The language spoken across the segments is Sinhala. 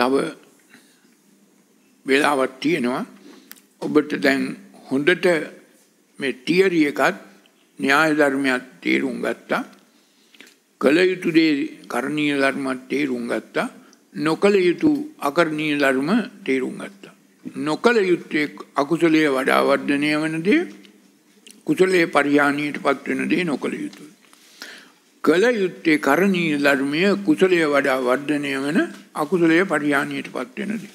තව වෙලාවක් තියෙනවා ඔබට දැන් හොඳට මේ තියරි එකත් න්‍යාය ධර්මයක් තේරුම් ගත්තා කළ යුතු දේ කරණීය ධර්මත් තේරුම් ගත්තා නොකළ යුතු අකරණීය ධර්ම තේරුම් ගත්තා නොකළ යුත්තේ අකුසලයේ වඩා වර්ධනය වන දේ කුසලයේ පරිහානියටපත් වෙන දේ නොකළ යුතුයි කළ යුත්තේ කරණීය ධර්මය කුසලයේ වඩා වර්ධනය වන අකුසලයේ පරිහානියට පත් වෙනදී.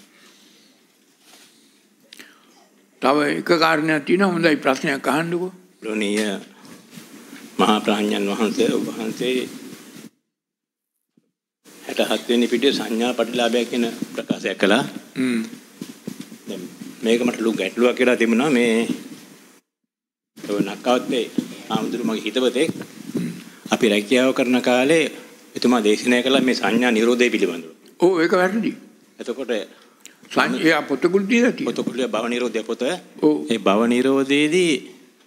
තව එක කාරණයක් තියෙනවා හොඳයි ප්‍රශ්නයක් අහන්නකෝ. ලෝණීය මහා ප්‍රඥන් වහන්සේ ඔබ වහන්සේ 67 වෙනි පිටේ සංඥා ප්‍රතිලාභය කියන ප්‍රකාශය කළා. හ්ම්. මේක මට ලොකු ගැටලුවක් කියලා තිබුණා මේ ඔය නක්කවත්තේ ආමුදුරු මගේ හිතවතෙක් අපි රැකියාව කරන කාලේ එතුමා දේශනය කළ මේ සංඥා නිරෝධය පිළිබඳව. ඕ ඒක වැරදි. එතකොට සංඥා පොතකුල් දීලා තියෙනවා. පොතකුල් භව නිරෝධය පොත. ඒ භව නිරෝධයේදී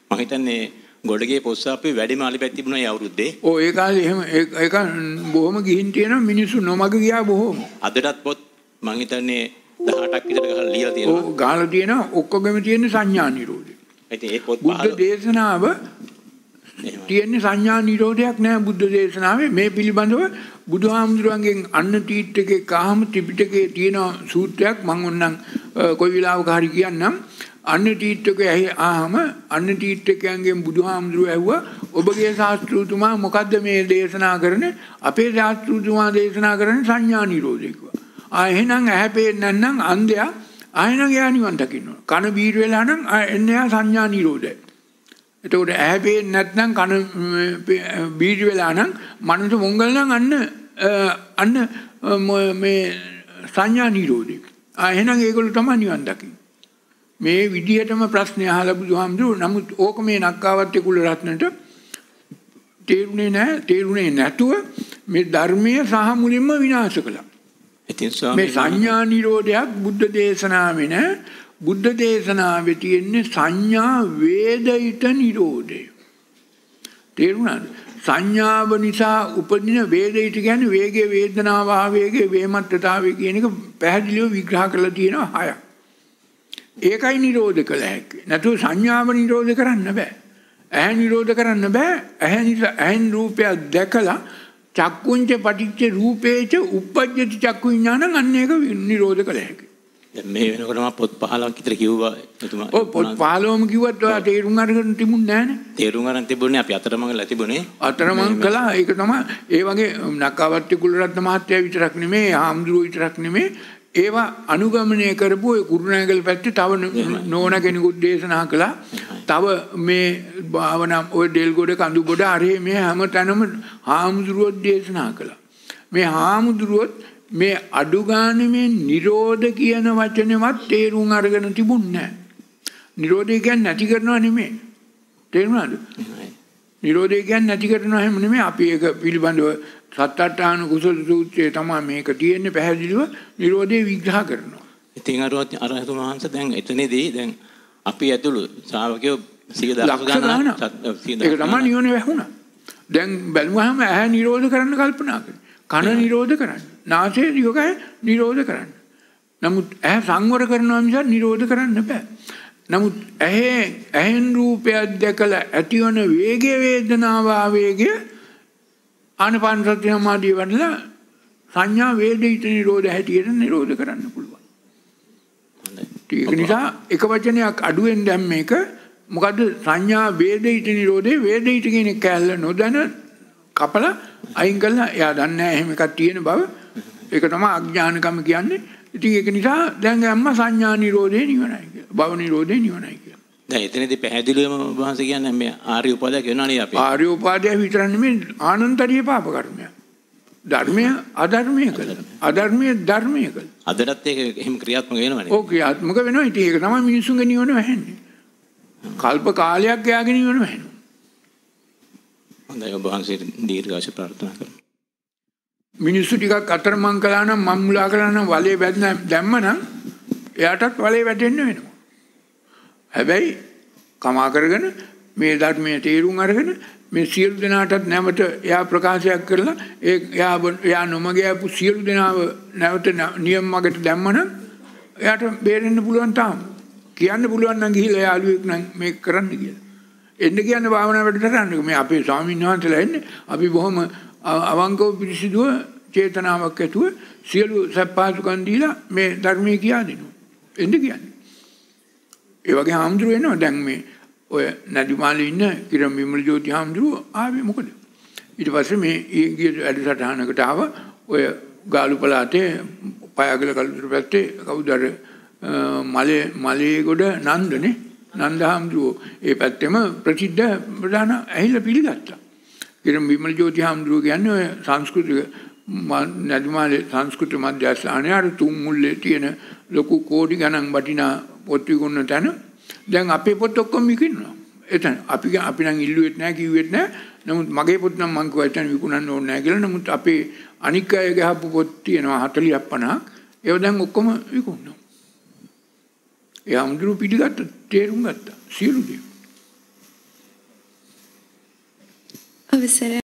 මම හිතන්නේ ගොඩගේ පොස්සාපේ වැඩිම අලිපැත් තිබුණා ඒ අවුරුද්දේ. ඕ ඒ කාලේ එහෙම ඒක බොහොම ගිහින් තියෙනවා මිනිස්සු නොමග ගියා බොහොම. අදටත් පොත් මම හිතන්නේ 18ක් විතර ගහලා ලියලා තියෙනවා. ඔව් ගහලා තියෙනවා ඔක්කොගෙම තියෙන සංඥා නිරෝධය. ඉතින් ඒ පොත් බුද්ධ දේශනාව තියෙන්නේ සංඥා නිරෝධයක් නෑ බුද්ධ දේශනාවේ මේ පිළිබඳව බුදුහාමුදුරුවන්ගෙන් අන්න තීට්ඨකේ කාම ත්‍රිපිටකේ තියෙන සූත්‍රයක් මම ඔන්නම් කොයි වෙලාවක හරි කියන්නම් අන්න තීට්ඨකේ ඇහි ආහම අන්න තීට්ඨකයන්ගෙන් බුදුහාමුදුරුව ඇහුවා ඔබගේ ශාස්ත්‍රූතුමා මොකද්ද මේ දේශනා කරන අපේ ශාස්ත්‍රූතුමා දේශනා කරන සංඥා නිරෝධය කිව්වා ආ එහෙනම් ඇහැ පේන්නේ නැත්නම් අන්ධයා ආයෙනම් යානිවන් දකින්න කන බීර වෙලා නම් එන්නේ සංඥා නිරෝධය එතකොට ඇහැ පේන්නේ නැත්නම් කන බීඩි වෙලා නම් මනස මොංගල් නම් අන්න අන්න මේ සංඥා නිරෝධය. ආ එහෙනම් ඒගොල්ලෝ තමයි නිවන් දකින්නේ. මේ විදිහටම ප්‍රශ්නේ අහලා බුදුහාමුදුරුවෝ නමුත් ඕක මේ නක්කාවත්තේ කුල රත්නට තේරුනේ නැහැ තේරුනේ නැතුව මේ ධර්මය සහ මුලින්ම විනාශ කළා. ඉතින් මේ සංඥා නිරෝධයක් බුද්ධ දේශනාවේ නෑ බුද්ධ දේශනාවේ තියෙන්නේ සංඥා වේදිත නිරෝධය. තේරුණාද? සංඥාව නිසා උපදින වේදිත කියන්නේ වේගයේ වේදනාව ආවේගයේ වේමත්තතාවය කියන එක පැහැදිලිව විග්‍රහ කරලා තියෙනවා හයක්. ඒකයි නිරෝධ කළ හැක්කේ. නැතු සංඥාව නිරෝධ කරන්න බෑ. ඇහැ නිරෝධ කරන්න බෑ. ඇහැ නිසා ඇහෙන් රූපයක් දැකලා චක්කුංච පටිච්ච රූපේච උපජ්ජති චක්කු විඥානං අන්න ඒක නිරෝධ කළ හැකියි. මේ වෙනකටම පොත් පහලක් විතර කිව්වා එතුමා. ඔය පොත් 15ම කිව්වත් ඔයා තේරුම් අරගෙන තිබුණ නෑනේ. තේරුම් අරන් තිබුණේ අපි අතරමඟලා තිබුණේ. අතරමඟ කළා ඒක තමයි ඒ වගේ නක්කාවත්ති කුලරත්න මහත්තයා විතරක් නෙමේ, ආම්දුරු විතරක් නෙමේ. ඒවා අනුගමනය කරපු ඔය කුරුණෑගල පැත්තේ තව නෝන කෙනෙකුත් දේශනා කළා. තව මේ භාවනා ඔය ඩෙල්ගොඩ කඳුබොඩ අරේ මේ හැම තැනම ආම්දුරුවත් දේශනා කළා. මේ ආම්දුරුවත් මේ අඩුගානේ මේ නිරෝධ කියන වචනේවත් තේරුම් අරගෙන තිබුණේ නැහැ. නිරෝධය කියන්නේ නැති කරනවා නෙමෙයි. තේරුණාද? නිරෝධය කියන්නේ නැති කරනවා හැම නෙමෙයි අපි ඒක පිළිබඳව සත්තාටාන කුසල සූත්‍රයේ තමයි මේක තියෙන්නේ පැහැදිලිව නිරෝධය විග්‍රහ කරනවා. ඉතින් අරුවත් අරහතුන් වහන්සේ දැන් එතනදී දැන් අපි ඇතුළු ශ්‍රාවකයෝ 10000 ගණන් ඒක තමයි නියෝනේ වැහුණා. දැන් බැලුවහම ඇහැ නිරෝධ කරන්න කල්පනා කරනවා. කන නිරෝධ කරන්න. නාසය යෝගය නිරෝධ කරන්න. නමුත් ඇහ සංවර කරනවා මිසක් නිරෝධ කරන්න බෑ. නමුත් ඇහි ඇහෙන් රූපයක් දැකලා ඇතිවන වේගය වේදනාව ආවේගය ආනපාන සති සමාධිය වඩලා සංඥා වේදිත නිරෝධ හැටියට නිරෝධ කරන්න පුළුවන්. ඒක නිසා එක වචනයක් අඩුවෙන් දැම්ම එක මොකද සංඥා වේදිත නිරෝධේ වේදිත කියන කැලල නොදැන කපලා අයින් කළා එයා දන්නේ නැහැ එහෙම එකක් තියෙන බව. ඒක තමයි අඥානකම කියන්නේ. ඉතින් ඒක නිසා දැන් අම්මා සංඥා නිරෝධේ නිවනයි කියලා. භව නිරෝධේ නිවනයි කියලා. දැන් එතනදී පැහැදිලිවම වහන්සේ කියන්නේ මේ ආර්ය උපාදයක් වෙනවනේ අපි. ආර්ය උපාදය විතර නෙමෙයි ආනන්තරිය පාප කර්මයක්. ධර්මය අධර්මය කළා. අධර්මය ධර්මය කළා. අදටත් ඒක එහෙම ක්‍රියාත්මක වෙනවනේ. ඔව් ක්‍රියාත්මක වෙනවා. ඉතින් ඒක තමයි මිනිසුන්ගේ නිවන වැහෙන්නේ. කල්ප කාලයක් යාගෙන නිවන වැහෙනවා. හොඳයි ඔබ වහන්සේට දීර්ඝාෂ ප්‍රාර්ථනා කරමු. මිනිස්සු ටිකක් අතරමං කළා නම් මං මුලා කළා නම් වලේ වැදෙන දැම්ම නම් එයාටත් වලේ වැටෙන්න වෙනවා. හැබැයි කමා කරගෙන මේ ධර්මයේ තේරුම් අරගෙන මේ සියලු දෙනාටත් නැවත එයා ප්‍රකාශයක් කරලා ඒ එයා එයා නොමග යපු සියලු දෙනාව නැවත නියම මගට දැම්මනම් එයාට බේරෙන්න පුළුවන් තාම. කියන්න පුළුවන් නම් ගිහිල්ලා එයා අලුවෙක් නම් මේක කරන්න කියලා. එන්න කියන්නේ භාවනා වැඩසටහනක මේ අපේ ස්වාමීන් වහන්සේලා එන්නේ අපි බොහොම අවංකව පිළිසිදුව චේතනාවක් ඇතුව සියලු සප්පාසුකම් දීලා මේ ධර්මයේ කියා දෙනවා. එන්න කියන්නේ. ඒ වගේ හාමුදුරුවෝ එනවා දැන් මේ ඔය නැදිමාලේ ඉන්න කිරම් විමල ජෝති හාමුදුරුවෝ ආවේ මොකද? ඊට පස්සේ මේ ඊගිය වැඩසටහනකට ආව ඔය ගාලු පළාතේ පයගල කලුතර පැත්තේ කවුද අර මලේ මලේ ගොඩ නන්දනේ නන්දහාමුදුරුවෝ ඒ පැත්තෙම ප්‍රසිද්ධ ප්‍රධාන ඇහිල පිළිගත්තා. කිරම් විමල ජෝති හාමුදුරුවෝ කියන්නේ ඔය සංස්කෘතික නැදුමාලේ සංස්කෘත මධ්‍යස්ථානයේ අර තුන් මුල්ලේ තියෙන ලොකු කෝඩි ගණන් වටිනා පොත් විකුණන තැන දැන් අපේ පොත් ඔක්කොම විකිනවා. එතන අපි අපි නම් ඉල්ලුවෙත් නැහැ කිව්වෙත් නැහැ. නමුත් මගේ පොත් නම් මං කිව්වා එතන විකුණන්න ඕනේ නැහැ කියලා. නමුත් අපේ අනික් අය ගහපු පොත් තියෙනවා 40 50. ඒවා දැන් ඔක්කොම විකුණනවා. ඒ හාමුදුරුව පිළිගත්ත තේරුම් ගත්තා සියලු දේ. අවසරයි